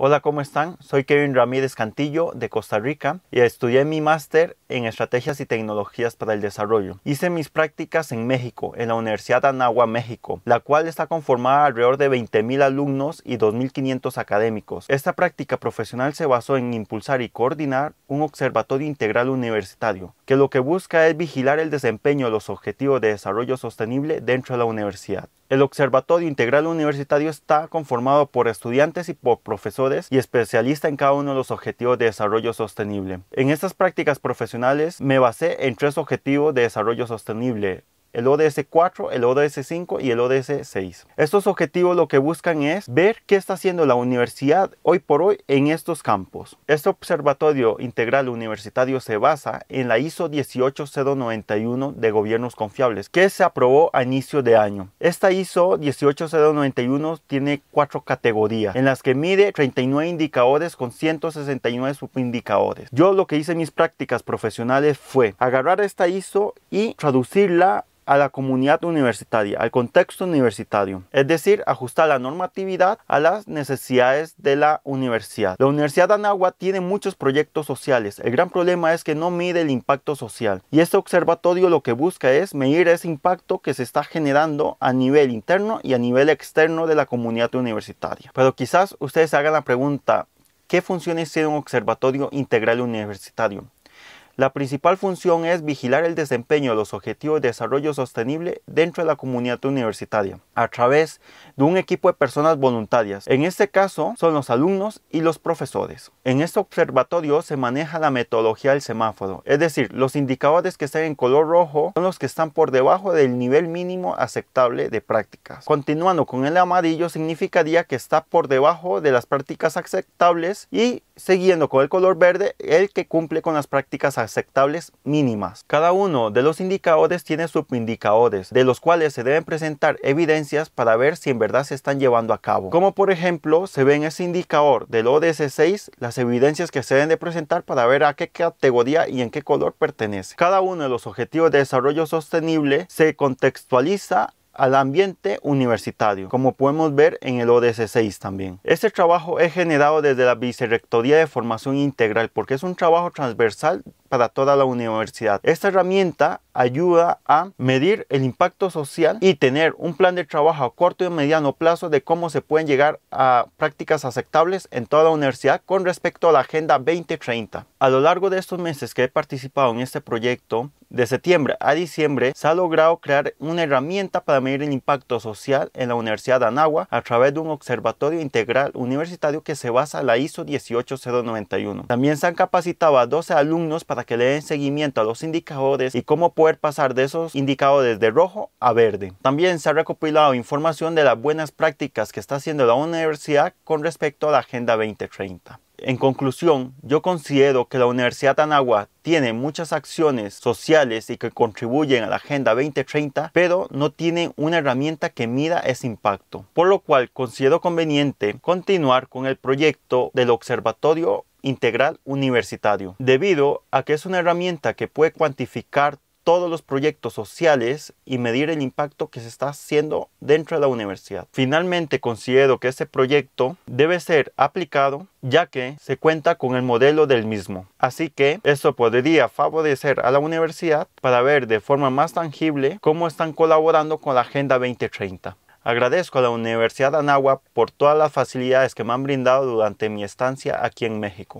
Hola, ¿cómo están? Soy Kevin Ramírez Cantillo de Costa Rica y estudié mi máster en Estrategias y Tecnologías para el Desarrollo. Hice mis prácticas en México, en la Universidad de Anáhuac, México, la cual está conformada alrededor de 20.000 alumnos y 2.500 académicos. Esta práctica profesional se basó en impulsar y coordinar un observatorio integral universitario, que lo que busca es vigilar el desempeño de los objetivos de desarrollo sostenible dentro de la universidad. El Observatorio Integral Universitario está conformado por estudiantes y por profesores y especialistas en cada uno de los objetivos de desarrollo sostenible. En estas prácticas profesionales me basé en tres objetivos de desarrollo sostenible, el ODS 4, el ODS 5 y el ODS 6. Estos objetivos lo que buscan es ver qué está haciendo la universidad hoy por hoy en estos campos. Este observatorio integral universitario se basa en la ISO 18091 de gobiernos confiables que se aprobó a inicio de año. Esta ISO 18091 tiene cuatro categorías en las que mide 39 indicadores con 169 subindicadores. Yo lo que hice en mis prácticas profesionales fue agarrar esta ISO y traducirla a la comunidad universitaria, al contexto universitario, es decir, ajustar la normatividad a las necesidades de la universidad. La Universidad de Anáhuac tiene muchos proyectos sociales, el gran problema es que no mide el impacto social y este observatorio lo que busca es medir ese impacto que se está generando a nivel interno y a nivel externo de la comunidad universitaria. Pero quizás ustedes se hagan la pregunta, ¿qué funciones tiene un observatorio integral universitario? La principal función es vigilar el desempeño de los objetivos de desarrollo sostenible dentro de la comunidad universitaria a través de un equipo de personas voluntarias. En este caso son los alumnos y los profesores. En este observatorio se maneja la metodología del semáforo, es decir, los indicadores que están en color rojo son los que están por debajo del nivel mínimo aceptable de prácticas. Continuando con el amarillo significaría que está por debajo de las prácticas aceptables y siguiendo con el color verde el que cumple con las prácticas aceptables mínimas. Cada uno de los indicadores tiene subindicadores, de los cuales se deben presentar evidencias para ver si en verdad se están llevando a cabo. Como por ejemplo, se ve en ese indicador del ODS6 las evidencias que se deben de presentar para ver a qué categoría y en qué color pertenece. Cada uno de los objetivos de desarrollo sostenible se contextualiza al ambiente universitario, como podemos ver en el ODS 6 también. Este trabajo es generado desde la Vicerrectoría de Formación Integral porque es un trabajo transversal para toda la universidad. Esta herramienta ayuda a medir el impacto social y tener un plan de trabajo a corto y mediano plazo de cómo se pueden llegar a prácticas aceptables en toda la universidad con respecto a la Agenda 2030. A lo largo de estos meses que he participado en este proyecto, de septiembre a diciembre se ha logrado crear una herramienta para medir el impacto social en la Universidad de Anagua a través de un observatorio integral universitario que se basa en la ISO 18091. También se han capacitado a 12 alumnos para para que le den seguimiento a los indicadores y cómo poder pasar de esos indicadores de rojo a verde. También se ha recopilado información de las buenas prácticas que está haciendo la universidad con respecto a la Agenda 2030. En conclusión, yo considero que la Universidad de Anagua tiene muchas acciones sociales y que contribuyen a la Agenda 2030, pero no tiene una herramienta que mida ese impacto, por lo cual considero conveniente continuar con el proyecto del Observatorio integral universitario, debido a que es una herramienta que puede cuantificar todos los proyectos sociales y medir el impacto que se está haciendo dentro de la universidad. Finalmente, considero que este proyecto debe ser aplicado ya que se cuenta con el modelo del mismo. Así que esto podría favorecer a la universidad para ver de forma más tangible cómo están colaborando con la Agenda 2030. Agradezco a la Universidad Anáhuac por todas las facilidades que me han brindado durante mi estancia aquí en México.